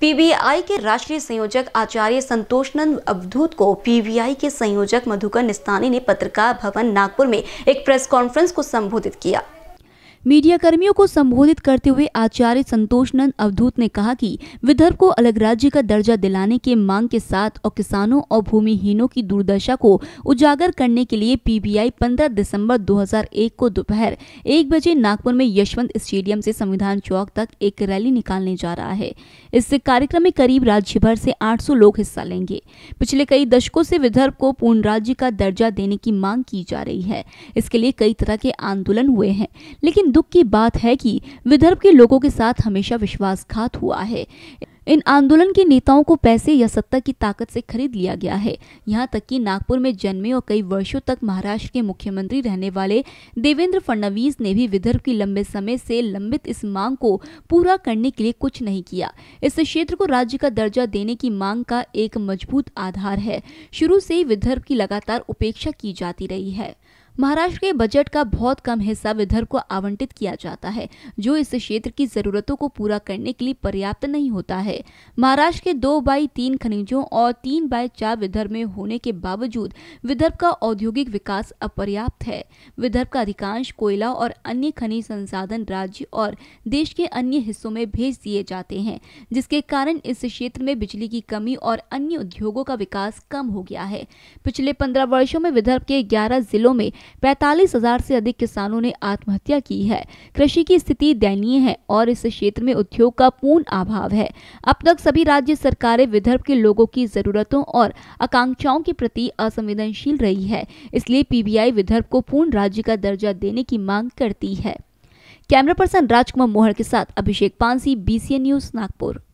PBI के राष्ट्रीय संयोजक आचार्य संतोष नंद अवधूत को पीबीआई के संयोजक मधुकर निस्तानी ने पत्रकार भवन नागपुर में एक प्रेस कॉन्फ्रेंस को संबोधित किया मीडिया कर्मियों को संबोधित करते हुए आचार्य संतोष नंद अवधूत ने कहा कि विदर्भ को अलग राज्य का दर्जा दिलाने के मांग के साथ और किसानों और भूमिहीनों की दुर्दशा को उजागर करने के लिए पीबीआई 15 दिसंबर 2001 को दोपहर एक बजे नागपुर में यशवंत स्टेडियम से संविधान चौक तक एक रैली निकालने जा रहा है इस कार्यक्रम में करीब राज्य भर से आठ लोग हिस्सा लेंगे पिछले कई दशकों से विदर्भ को पूर्ण राज्य का दर्जा देने की मांग की जा रही है इसके लिए कई तरह के आंदोलन हुए हैं लेकिन दुख की बात है कि विदर्भ के लोगों के साथ हमेशा विश्वासघात हुआ है इन आंदोलन के नेताओं को पैसे या सत्ता की ताकत से खरीद लिया गया है यहाँ तक कि नागपुर में जन्मे और कई वर्षों तक महाराष्ट्र के मुख्यमंत्री रहने वाले देवेंद्र फडणवीस ने भी विदर्भ की लंबे समय से लंबित इस मांग को पूरा करने के लिए कुछ नहीं किया इस क्षेत्र को राज्य का दर्जा देने की मांग का एक मजबूत आधार है शुरू से ही विदर्भ की लगातार उपेक्षा की जाती रही है महाराष्ट्र के बजट का बहुत कम हिस्सा विदर्भ को आवंटित किया जाता है जो इस क्षेत्र की जरूरतों को पूरा करने के लिए पर्याप्त नहीं होता है महाराष्ट्र के दो बाई तीन खनिजों और तीन बाई चार विदर्भ में होने के बावजूद विदर्भ का औद्योगिक विकास अपर्याप्त है विदर्भ का अधिकांश कोयला और अन्य खनिज संसाधन राज्य और देश के अन्य हिस्सों में भेज दिए जाते हैं जिसके कारण इस क्षेत्र में बिजली की कमी और अन्य उद्योगों का विकास कम हो गया है पिछले पंद्रह वर्षों में विदर्भ के ग्यारह जिलों में पैतालीस हजार से अधिक किसानों ने आत्महत्या की है कृषि की स्थिति दयनीय है और इस क्षेत्र में उद्योग का पूर्ण अभाव है अब तक सभी राज्य सरकारें विदर्भ के लोगों की जरूरतों और आकांक्षाओं के प्रति असंवेदनशील रही है इसलिए पीबीआई विदर्भ को पूर्ण राज्य का दर्जा देने की मांग करती है कैमरा पर्सन राजकुमार मोहर के साथ अभिषेक पांसी बीसीएन न्यूज नागपुर